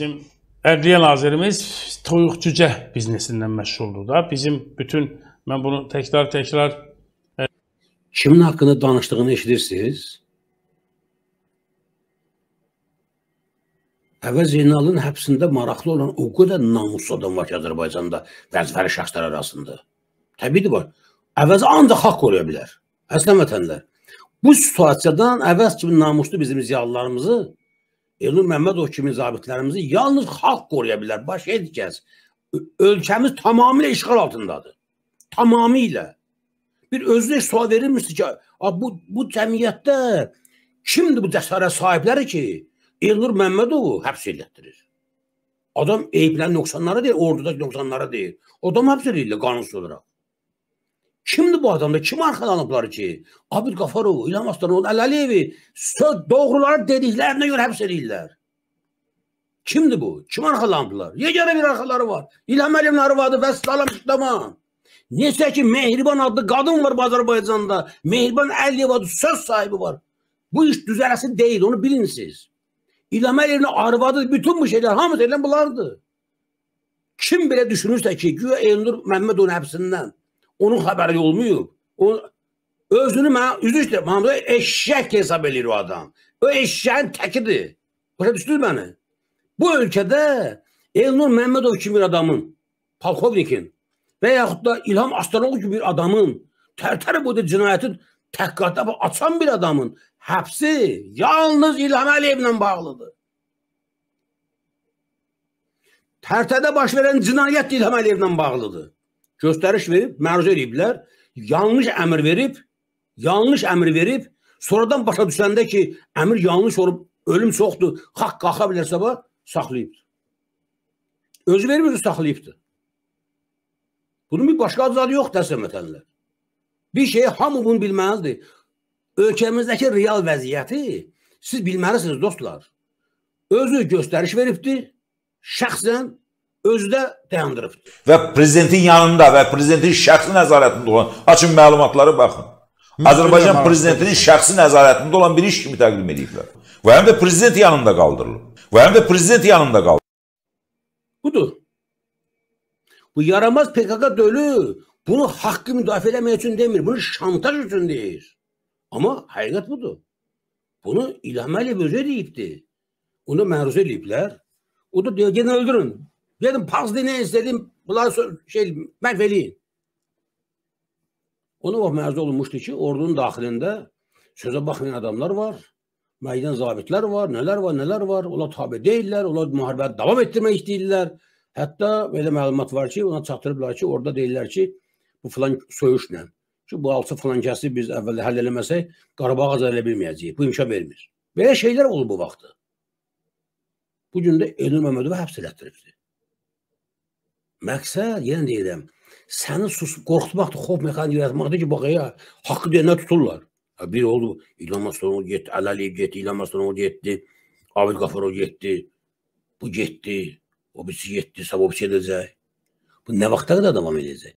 bizim Ədliyyə Nazirimiz toyuq cücə biznesindən məşğuldur da. Bizim bütün, mən bunu təkrar-təkrar... Kimin haqqında danışdığını eşidirsiniz? Əvvəl Zeynalın həbsində maraqlı olan o qədər namuslu adam var ki, Azərbaycanda vəzifəli şəxslər arasında. Təbiidir var. Əvvəz ancaq haqq qoruya bilər. Əslən vətənlər. Bu situasiyadan əvvəz kimi namuslu bizim ziyalılarımızı Elnur Məmmədov kimi zabitlərimizi yalnız xalq qoruya bilər. Başqa heç kəs. Ölkəmiz tamamilə işğal altındadır. Tamamilə. Bir özünə sual verilmişdi ki, bu, bu cəmiyyətdə kimdir bu cəsarət sahibləri ki, Elnur Məmmədovu həbs elətdirir? Adam eyiblərin nöqsanları deyil, ordudakı nöqsanları deyil. Adam həbs eləyirlər qanunsuz olaraq. Kimdir bu adamda? Kim arxalanıblar ki? Abid Qafarov, İlham Astanov, Əlaliyevi söz doğruları dediklərinə görə həbs edirlər. Kimdir bu? Kim arxalanıblar? Yeganə bir arxaları var. İlham Əliyevin arvadı Vəssalam Şıqdaman. Neçə ki Mehriban adlı qadın var Azərbaycanda. Mehriban Əliyev adlı söz sahibi var. Bu iş düzələsi deyil, onu bilin siz. İlham Əliyevin arvadı bütün bu şeylər hamısı elən bunlardır. Kim belə düşünürsə ki, güya Elnur Məmmədovun həbsindən Onun xəbəri olmuyor. O özünü mənə üzü üstə Mamza eşşək hesab eləyir o adam. O eşşəyin təkidir. Başa düşdünüz məni? Bu ölkədə Elnur Məmmədov kimi bir adamın, polkovnikin və yaxud da İlham Astanoğlu kimi bir adamın tərtər boyda cinayətin təhqiqatda açan bir adamın həbsi yalnız İlham Əliyevlə bağlıdır. Tərtədə baş verən cinayət İlham Əliyevlə bağlıdır göstəriş verib, məruzə eləyiblər. Yanlış əmr verib, yanlış əmr verib, sonradan başa düşəndə ki, əmr yanlış olub, ölüm çoxdur, xalq qalxa bilərsə bax, saxlayıbdır. Özü vermir, saxlayıbdır. Bunun bir başqa adı yoxdur əsr vətənlər. Bir şey hamı bunu bilməlidir. Ölkəmizdəki real vəziyyəti siz bilməlisiniz dostlar. Özü göstəriş veribdir. Şəxsən özdə dayandırıbdır. Və prezidentin yanında və prezidentin şəxsi nəzarətində olan, açın məlumatları baxın. Mən Azərbaycan prezidentinin şəxsi nəzarətində olan bir iş kimi təqdim ediblər. Və həm də prezident yanında qaldırılıb. Və həm də prezident yanında qaldırılıb. Budur. Bu yaramaz PKK dölü bunu haqqı müdafiə eləmək üçün demir, bunu şantaj üçün deyir. Amma həqiqət budur. Bunu İlham Əliyev özü eləyibdir. Onu məruz eləyiblər. O da deyir, gedin öldürün. Dedim paz dinləyin dedim. Bunları şey məhv eləyin. Ona vaxt məruz olunmuşdu ki, ordunun daxilində sözə baxmayan adamlar var, müəyyən zabitlər var, nələr var, nələr var. Ola tabi deyirlər, ola müharibəni davam etdirmək istəyirlər. Hətta belə məlumat var ki, ona çatdırıblar ki, orada deyirlər ki, bu filan soyuşla, ki bu alçı filan kəsi biz əvvəldə həll eləməsək, Qarabağı azad elə bilməyəcəyik. Bu imkan vermir. Belə şeylər olub bu vaxtı. Bu gün də Elnur Məmmədova həbs elətdirildi. Məqsəd, yenə yəni deyirəm, səni sus, qorxutmaqdır, xof mexanizmi yaratmaqdır ki, bax, ya, haqqı deyəndə tuturlar. Ha, bir oldu, İlham Aslanov getdi, Ələliyev getdi, İlham Aslanov getdi, Abid Qafarov getdi, bu getdi, o birisi getdi, sabah birisi edəcək. Bu nə vaxta qədər davam edəcək?